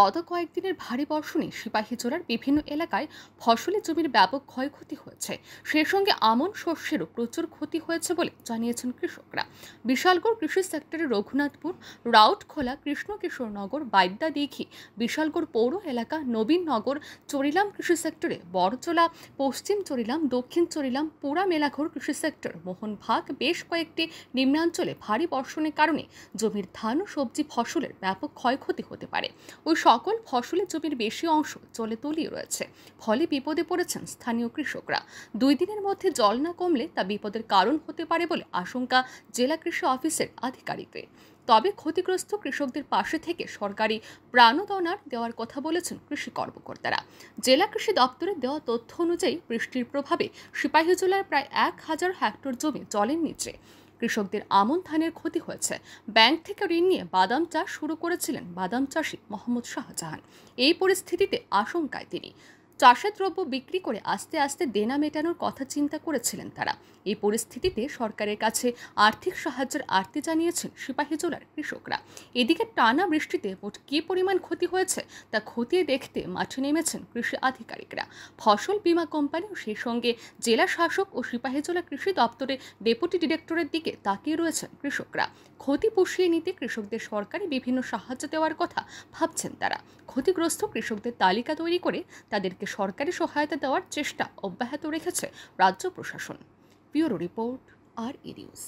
গত কয়েকদিনের ভারী বর্ষণে সিপাহী জোড়ার বিভিন্ন এলাকায় ফসলি জমির ব্যাপক ক্ষয়ক্ষতি হয়েছে সেই সঙ্গে আমন শস্যেরও প্রচুর ক্ষতি হয়েছে বলে জানিয়েছেন কৃষকরা বিশালগড় কৃষি সেক্টরে রঘুনাথপুর রাউটখোলা কৃষ্ণকিশোরনগর বাইদ্যা দিঘি বিশালগড় পৌর এলাকা নবীননগর চরিলাম কৃষি সেক্টরে বড়চোলা পশ্চিম চরিলাম দক্ষিণ চরিলাম পোড়া মেলাঘর কৃষি সেক্টর মোহনভাগ বেশ কয়েকটি নিম্নাঞ্চলে ভারী বর্ষণের কারণে জমির ধান ও সবজি ফসলের ব্যাপক ক্ষয়ক্ষতি হতে পারে ওই সকল ফসলের জমির বেশি অংশ জলে তলিয়ে রয়েছে ফলে বিপদে পড়েছেন স্থানীয় কৃষকরা দুই দিনের মধ্যে জল না কমলে তা বিপদের কারণ হতে পারে বলে আশঙ্কা জেলা কৃষি অফিসের আধিকারিকদের তবে ক্ষতিগ্রস্ত কৃষকদের পাশে থেকে সরকারি প্রাণদনার দেওয়ার কথা বলেছেন কৃষি কর্মকর্তারা জেলা কৃষি দপ্তরের দেওয়া তথ্য অনুযায়ী বৃষ্টির প্রভাবে সিপাহী জেলার প্রায় এক হাজার হেক্টর জমি জলের নিচে কৃষকদের আমন ধানের ক্ষতি হয়েছে ব্যাংক থেকে ঋণ নিয়ে বাদাম চাষ শুরু করেছিলেন বাদাম চাষি মোহাম্মদ শাহজাহান এই পরিস্থিতিতে আশঙ্কায় তিনি চাষের দ্রব্য বিক্রি করে আস্তে আস্তে দেনা মেটানোর কথা চিন্তা করেছিলেন তারা এই পরিস্থিতিতে সরকারের কাছে আর্থিক সাহায্যের আর্তি জানিয়েছেন সিপাহী জোলার কৃষকরা এদিকে টানা বৃষ্টিতে মোট কী পরিমাণ ক্ষতি হয়েছে তা খতিয়ে দেখতে মাঠে নেমেছেন কৃষি আধিকারিকরা ফসল বীমা কোম্পানি ও সেই সঙ্গে জেলা শাসক ও জোলা কৃষি দপ্তরের ডেপুটি ডিরেক্টরের দিকে তাকিয়ে রয়েছেন কৃষকরা ক্ষতি পুষিয়ে নিতে কৃষকদের সরকারি বিভিন্ন সাহায্য দেওয়ার কথা ভাবছেন তারা ক্ষতিগ্রস্ত কৃষকদের তালিকা তৈরি করে তাদেরকে সরকারি সহায়তা দেওয়ার চেষ্টা অব্যাহত রেখেছে রাজ্য প্রশাসন ব্যুরো রিপোর্ট আর ইডিউস